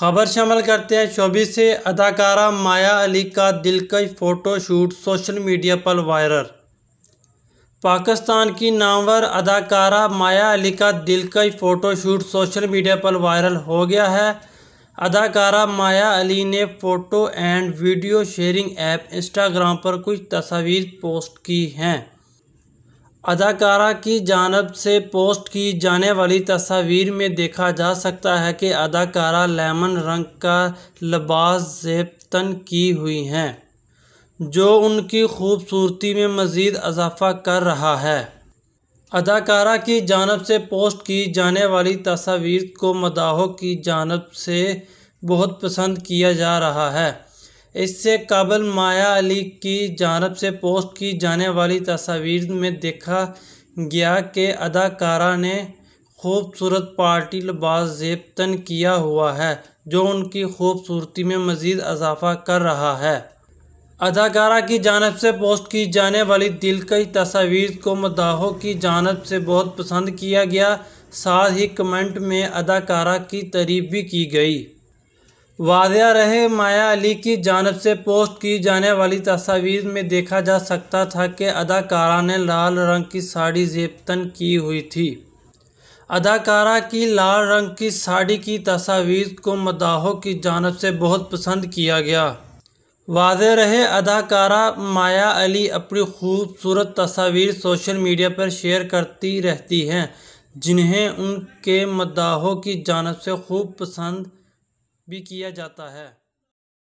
खबर शामिल करते हैं शोबी से अदाकारा माया अली का दिलकश फ़ोटोशूट सोशल मीडिया पर वायरल पाकिस्तान की नामवर अदाकारा माया अली का दिलकश फ़ोटोशूट सोशल मीडिया पर वायरल हो गया है अदाकारा माया अली ने photo and video sharing app Instagram पर कुछ तस्वीर पोस्ट की हैं अदाकारा की जानब से पोस्ट की जाने वाली तस्वीर में देखा जा सकता है कि अदाकारा लेमन रंग का लबास जेबतन की हुई हैं जो उनकी खूबसूरती में मज़ीद अजाफा कर रहा है अदाकारा की जानब से पोस्ट की जाने वाली तस्वीर को मदाहों की जानब से बहुत पसंद किया जा रहा है इससे कबल माया अली की जानब से पोस्ट की जाने वाली तस्वीर में देखा गया कि अदाकारा ने खूबसूरत पार्टी लबास जेब तन किया हुआ है जो उनकी खूबसूरती में मज़ीद इजाफा कर रहा है अदाकारा की जानब से पोस्ट की जाने वाली दिल कई तस्वीर को मदाहों की जानब से बहुत पसंद किया गया साथ ही कमेंट में अदाकारा की तारीफ भी की गई वादिया रहे माया अली की जानब से पोस्ट की जाने वाली तस्वीर में देखा जा सकता था कि अदाकारा ने लाल रंग की साड़ी जेबतन की हुई थी अदाकारा की लाल रंग की साड़ी की तस्वीर को मदाहों की जानब से बहुत पसंद किया गया वाज रहे अदाकारा माया अली अपनी खूबसूरत तस्वीर सोशल मीडिया पर शेयर करती रहती हैं जिन्हें उनके मदाहों की जानब से खूब पसंद भी किया जाता है